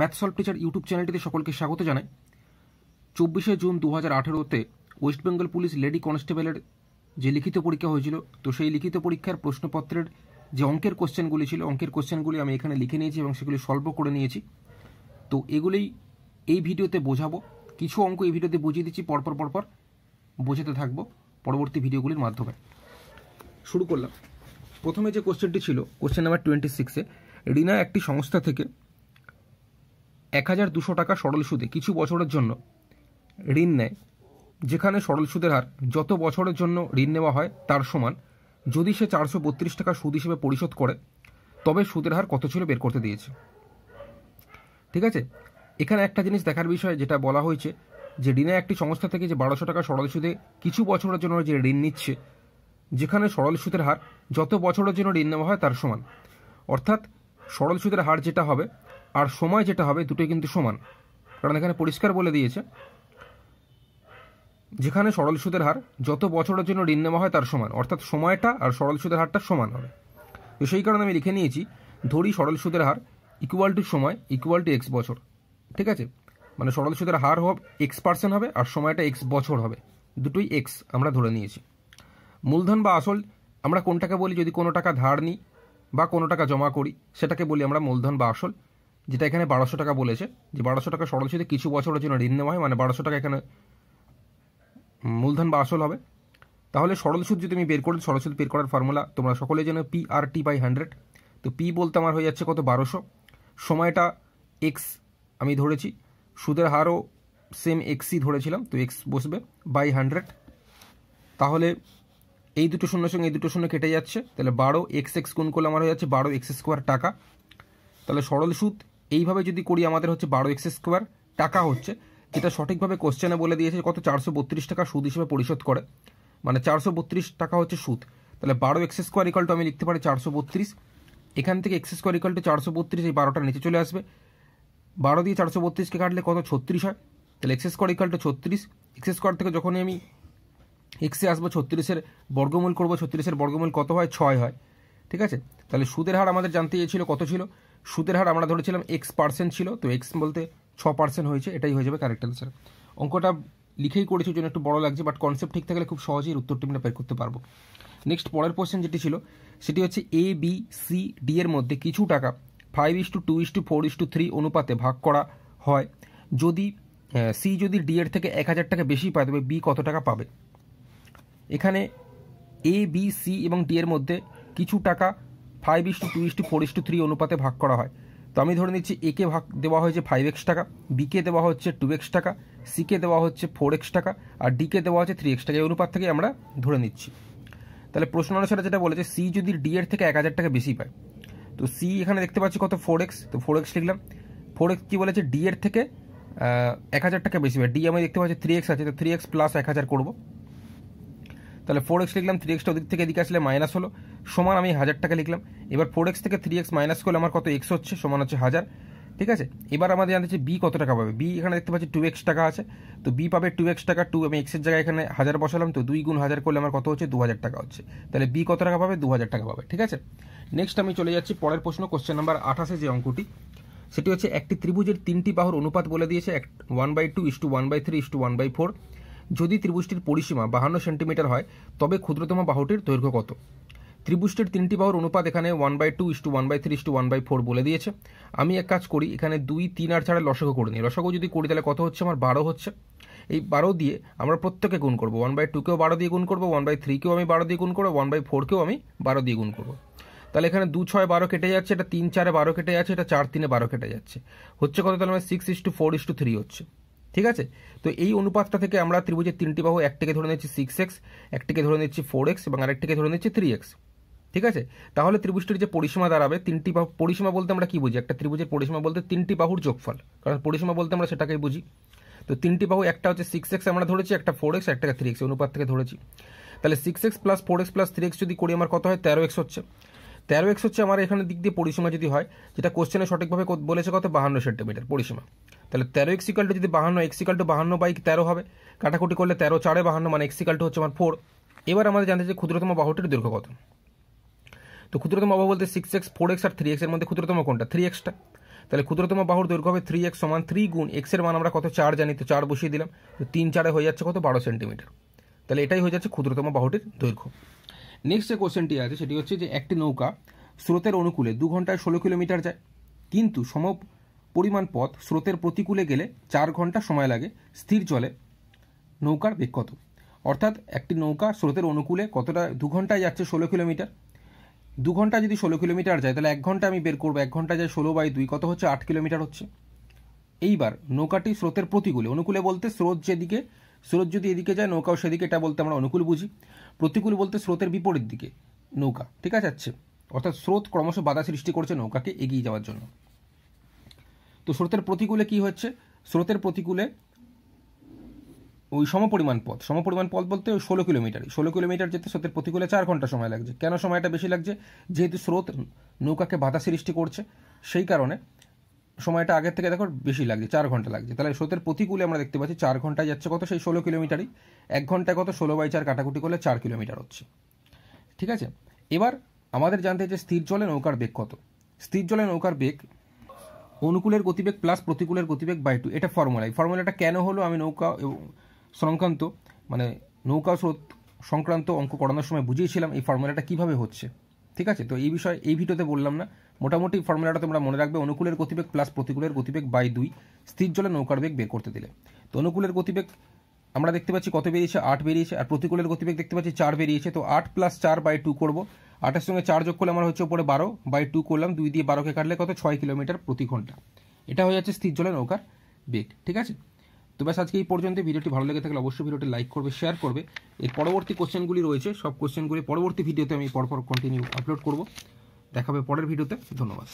ম্যাথসল teacher YouTube চ্যানেলটিতে সকলকে স্বাগত জানাই চব্বিশে জুন দু হাজার আঠেরোতে ওয়েস্ট বেঙ্গল পুলিশ লেডি কনস্টেবলের যে লিখিত পরীক্ষা হয়েছিল তো সেই লিখিত পরীক্ষার প্রশ্নপত্রের যে অঙ্কের কোশ্চেনগুলি ছিল অঙ্কের কোশ্চেনগুলি আমি এখানে লিখে নিয়েছি এবং সেগুলি সলভ করে নিয়েছি তো এগুলি এই ভিডিওতে বোঝাবো কিছু অঙ্ক এই ভিডিওতে বুঝিয়ে দিচ্ছি পরপর পরপর বোঝাতে থাকবো পরবর্তী ভিডিওগুলির মাধ্যমে শুরু করলাম প্রথমে যে কোশ্চেনটি ছিল কোশ্চেন নাম্বার টোয়েন্টি সিক্সে রিনা একটি সংস্থা থেকে এক হাজার দুশো টাকা সরল সুদে কিছু বছরের জন্য ঋণ নেয় যেখানে সরল সুদের হার যত বছরের জন্য ঋণ নেওয়া হয় তার সমান যদি সে চারশো বত্রিশ টাকা সুদ হিসেবে পরিশোধ করে তবে সুদের হার কত ছিল বের করতে দিয়েছে ঠিক আছে এখানে একটা জিনিস দেখার বিষয় যেটা বলা হয়েছে যে ঋণে একটি সংস্থা থেকে যে বারোশো টাকা সরল সুদে কিছু বছরের জন্য যে ঋণ নিচ্ছে যেখানে সরল সুদের হার যত বছরের জন্য ঋণ নেওয়া হয় তার সমান অর্থাৎ সরল সুদের হার যেটা হবে আর সময় যেটা হবে দুটোই কিন্তু সমান কারণ এখানে পরিষ্কার বলে দিয়েছে যেখানে সরল সুদের হার যত বছরের জন্য ঋণ নেওয়া হয় তার সমান অর্থাৎ সময়টা আর সরল সুদের হারটা সমান হবে তো সেই কারণে আমি লিখে নিয়েছি ধরি সরল সুদের হার ইকুয়াল টু সময় ইকুয়াল টু এক্স বছর ঠিক আছে মানে সরল সুদের হার হবে এক্স পার্সেন্ট হবে আর সময়টা এক্স বছর হবে দুটোই এক্স আমরা ধরে নিয়েছি মূলধন বা আসল আমরা কোনটাকে বলি যদি কোনো টাকা ধার নিই বা কোনো টাকা জমা করি সেটাকে বলি আমরা মূলধন বা আসল যেটা এখানে বারোশো টাকা বলেছে যে বারোশো টাকা সরল সুদে কিছু বছরের জন্য ঋণ নেওয়া হয় মানে বারোশো টাকা এখানে মূলধন বা আসল হবে তাহলে সরল সুদ যদি আমি বের করি সরল সুদ বের করার ফর্মুলা তোমরা সকলে জানো P R T by hundred তো পি বলতে আমার হয়ে যাচ্ছে কত বারোশো সময়টা এক্স আমি ধরেছি সুদের হারও সেম এক্সই ধরেছিলাম তো এক্স বসবে বাই হান্ড্রেড তাহলে এই দুটো শূন্যের সঙ্গে এই দুটো শূন্য কেটে যাচ্ছে তাহলে বারো এক্স এক্স গুণ করলে আমার হয়ে যাচ্ছে বারো এক্স স্কোয়ার টাকা তাহলে সরল সুদ এইভাবে যদি করি আমাদের হচ্ছে বারো এক্স স্কোয়ার টাকা হচ্ছে যেটা সঠিকভাবে কোশ্চেনে বলে দিয়েছে কত চারশো বত্রিশ টাকা সুদ হিসেবে পরিশোধ করে মানে চারশো বত্রিশ টাকা হচ্ছে সুদ তাহলে বারো এক্স স্কোয়ার ইকাল টু আমি লিখতে পারি চারশো বত্রিশ এখান থেকে এক্স স্কোয়ার ইকাল টু চারশো বত্রিশ এই বারোটা নিচে চলে আসবে বারো দিয়ে চারশো বত্রিশকে কাটলে কত ছত্রিশ হয় তাহলে এক্স স্কোয়ার ইকাল টু ছত্রিশ এক্স স্কোয়ার থেকে যখনই আমি এক্সে আসবো ছত্রিশের বর্গমূল করবো ছত্রিশের বর্গমূল কত হয় ছয় হয় ঠিক আছে তাহলে সুদের হার আমাদের জানতে চেয়েছিল কত ছিল সুদের হার আমরা ধরেছিলাম এক্স পার্সেন্ট ছিল তো এক্স বলতে ছ পার্সেন্ট হয়েছে এটাই হয়ে যাবে কারেক্ট অ্যান্সার অঙ্কটা লিখেই করেছি জন্য একটু বড় লাগছে বাট কনসেপ্ট ঠিক থাকলে খুব সহজেই উত্তরটি আমরা বের করতে পারবো নেক্সট পরের কোশ্চেন যেটি ছিল সেটি হচ্ছে এ বি সি ডি এর মধ্যে কিছু টাকা five is to two is to four is to three অনুপাতে ভাগ করা হয় যদি সি যদি ডি এর থেকে এক হাজার টাকা বেশি পায় তবে বি কত টাকা পাবে এখানে এ বি সি এবং ডি এর মধ্যে কিছু টাকা five is to two is to four is to three অনুপাতে ভাগ করা হয় তো আমি ধরে নিচ্ছি একে ভাগ দেওয়া হয়েছে ফাইভ এক্স টাকা বিকে দেওয়া হচ্ছে টু এক্স টাকা সিকে দেওয়া হচ্ছে ফোর এক্স টাকা আর ডিকে দেওয়া হচ্ছে থ্রি এক্স টাকা এই অনুপাত থেকে আমরা ধরে নিচ্ছি তাহলে প্রশ্ন অনুসারে যেটা বলেছে সি যদি ডি এর থেকে এক হাজার টাকা বেশি পায় তো সি এখানে দেখতে পাচ্ছি কত ফোর এক্স তো ফোর এক্স লিখলাম ফোর এক্স কী বলেছে ডি এর থেকে এক হাজার টাকা বেশি পায় ডি আমি দেখতে পাচ্ছি থ্রি এক্স আছে তো থ্রি এক্স প্লাস এক হাজার করবো তাহলে ফোর এক্স লিখলাম থ্রি এক্সটা ওদিক থেকে এদিকে আসলে মাইনাস হলো সমান আমি হাজার টাকা লিখলাম এবার ফোর এক্স থেকে থ্রি এক্স মাইনাস করলে আমার কত এক্স হচ্ছে সমান হচ্ছে হাজার ঠিক আছে এবার আমাদের জানতে হচ্ছে বি কত টাকা পাবে বি এখানে দেখতে পাচ্ছি টু এক্স টাকা আছে তো বি পাবে টু এক্স টাকা টু আমি এক্সের জায়গায় এখানে হাজার বসালাম তো দুই গুণ হাজার করলে আমার কত হচ্ছে দু হাজার টাকা হচ্ছে তাহলে বি কত টাকা পাবে দু হাজার টাকা পাবে ঠিক আছে নেক্সট আমি চলে যাচ্ছি পরের প্রশ্ন কোশ্চেন নাম্বার আঠাশে যে অঙ্কটি সেটি হচ্ছে একটি ত্রিভুজের তিনটি বাহুর অনুপাত বলে দিয়েছে এক one by two is to one by three is to one by four যদি ত্রিভুজটির পরিসীমা বাহান্ন সেন্টিমিটার হয় তবে ক্ষুদ্রতম বাহুটির দৈর্ঘ্য কত ত্রিভুষ্টের তিনটি পাওয়ার অনুপাত এখানে one by two is to one by three is to one by four বলে দিয়েছে আমি এক কাজ করি এখানে দুই তিন আর ছাড়া লসগো করে নিই লসগো যদি করি তাহলে কত হচ্ছে আমার বারো হচ্ছে এই বারো দিয়ে আমরা প্রত্যেকে গুণ করবো ওয়ান বাই টুকেও বারো দিয়ে গুণ করবো ওয়ান বাই থ্রিকেও আমি বারো দিয়ে গুণ করবো ওয়ান বাই ফোরকেও আমি বারো দিয়ে গুণ করবো তাহলে এখানে দু ছয় বারো কেটে যাচ্ছে এটা তিন চারে বারো কেটে যাচ্ছে এটা চার তিনে বারো কেটে যাচ্ছে হচ্ছে কত তাহলে আমার six is to four is to three হচ্ছে ঠিক আছে তো এই অনুপাতটা থেকে আমরা ত্রিভুজের তিনটি বাহু একটিকে ধরে নিচ্ছি সিক্স এক্স একটিকে ধরে নিচ্ছি ফোর এক্স এবং আরেকটিকে ধরে নিচ্ছি থ্রি এক্স ঠিক আছে তাহলে ত্রিভুজটির যে পরিসীমা দাঁড়াবে তিনটি বাহু পরিসীমা বলতে আমরা কি বুঝি একটা ত্রিভুজের পরিসীমা বলতে তিনটি বাহুর যোগফল কারণ পরিসীমা বলতে আমরা সেটাকেই বুঝি তো তিনটি বাহু একটা হচ্ছে সিক্স এক্স আমরা ধরেছি একটা ফোর এক্স একটা থ্রি এক্স অনুপাত থেকে ধরেছি তাহলে six X plus four X plus three X যদি করি আমার কত হয় তেরো এক্স হচ্ছে তেরো এক্স হচ্ছে আমার এখানে দিক দিয়ে পরিসীমা যদি হয় যেটা কোশ্চেনে সঠিকভাবে বলেছে কত বাহান্ন সেন্টিমিটার পরিসীমা তাহলে তেরো এক্সিকাল টু যদি বাহান্ন এক্সিকাল টু বাহান্ন বাইক তেরো হবে কাটাকুটি করলে তেরো চারে বাহান্ন মানে এক্সিকাল টু হচ্ছে আমার ফোর এবার আমাদের জানতে যে ক্ষুদ্রতম বাহুটির দীর্ঘ কত তো ক্ষুদ্রতম বাহু বলতে সিক্স এক্স ফোর এক্স আর থ্রি এক্সের মধ্যে ক্ষুদ্রতম কোনটা থ্রি এক্সটা তাহলে ক্ষুদ্রতম বাহুর দৈর্ঘ্য হবে থ্রি এক্স সমান থ্রি গুণ এক্সের মান আমরা কত চার জানি তো চার বসিয়ে দিলাম তো তিন চারে হয়ে যাচ্ছে কত বারো সেন্টিমিটার তাহলে এটাই হয়ে যাচ্ছে ক্ষুদ্রতম বাহুটির দৈর্ঘ্য নেক্সট যে কোশ্চেনটি আছে সেটি হচ্ছে যে একটি নৌকা স্রোতের অনুকূলে দু ঘন্টায় ষোলো কিলোমিটার যায় কিন্তু সম পরিমাণ পথ স্রোতের প্রতিকূলে গেলে চার ঘন্টা সময় লাগে স্থির জলে নৌকার বেগ কত অর্থাৎ একটি নৌকা স্রোতের অনুকূলে কতটা দু ঘন্টায় যাচ্ছে ষোলো কিলোমিটার দু ঘন্টা যদি ষোলো কিলোমিটার যায় তাহলে এক ঘন্টা আমি বের করবো এক ঘন্টা যায় ষোলো বাই দুই কত হচ্ছে আট কিলোমিটার হচ্ছে এইবার নৌকাটি স্রোতের প্রতিকূলে অনুকূলে বলতে স্রোত যেদিকে স্রোত যদি এদিকে যায় নৌকাও সেদিকে এটা বলতে আমরা অনুকূল বুঝি প্রতিকূল বলতে স্রোতের বিপরীত দিকে নৌকা ঠিক আছে আচ্ছে অর্থাৎ স্রোত ক্রমশ বাধা সৃষ্টি করছে নৌকাকে এগিয়ে যাওয়ার জন্য তো স্রোতের প্রতিকূলে কি হচ্ছে স্রোতের প্রতিকূলে ওই সমপরিমাণ পথ সমপরিমাণ পথ বলতে ওই ষোলো কিলোমিটারই ষোলো কিলোমিটার যেতে স্রোতের প্রতিকূলে চার ঘন্টা সময় লাগছে কেন সময়টা বেশি লাগছে যেহেতু স্রোত নৌকাকে বাধা সৃষ্টি করছে সেই কারণে সময়টা আগের থেকে দেখো বেশি লাগছে চার ঘন্টা লাগছে তাহলে স্রোতের প্রতিকূলে আমরা দেখতে পাচ্ছি চার ঘন্টায় যাচ্ছে কত সেই ষোলো কিলোমিটারই এক ঘন্টায় কত ষোলো বাই চার কাটাকুটি করলে চার কিলোমিটার হচ্ছে ঠিক আছে এবার আমাদের জানতে যে স্থির জলে নৌকার বেগ কত স্থির জলে নৌকার বেগ অনুকূলের গতিবেগ প্লাস প্রতিকূলের গতিবেগ বাই টু এটা ফর্মুলা এই ফর্মুলাটা কেন হলো আমি নৌকা সংক্রান্ত মানে নৌকা স্রোত সংক্রান্ত অঙ্ক করানোর সময় বুঝিয়েছিলাম এই ফর্মুলাটা কিভাবে হচ্ছে ঠিক আছে তো এই বিষয়ে এই ভিডিওতে বললাম না মোটামুটি ফর্মুলাটা তোমরা মনে রাখবে অনুকূলের গতিবেগ প্লাস প্রতিকূলের গতিবেগ বাই দুই স্থির জলে নৌকার বেগ বের করতে দিলে তো অনুকূলের গতিবেগ আমরা দেখতে পাচ্ছি কত বেরিয়েছে আট বেরিয়েছে আর প্রতিকূলের গতিবেগ দেখতে পাচ্ছি চার বেরিয়েছে তো আট প্লাস চার বাই টু করবো আটের সঙ্গে চার যোগ করলে আমার হচ্ছে ওপরে বারো বাই টু করলাম দুই দিয়ে বারোকে কাটলে কত ছয় কিলোমিটার প্রতি ঘন্টা এটা হয়ে যাচ্ছে স্থির জলে নৌকার বেগ ঠিক আছে তো ব্যাস আজকে এই পর্যন্ত ভিডিওটি ভালো লেগে থাকলে অবশ্যই ভিডিওটি লাইক করবে শেয়ার করবে এর পরবর্তী কোশ্চেনগুলি রয়েছে সব কোশ্চেনগুলি পরবর্তী ভিডিওতে আমি পরপর কন্টিনিউ আপলোড করব দেখাবে পরের ভিডিওতে ধন্যবাদ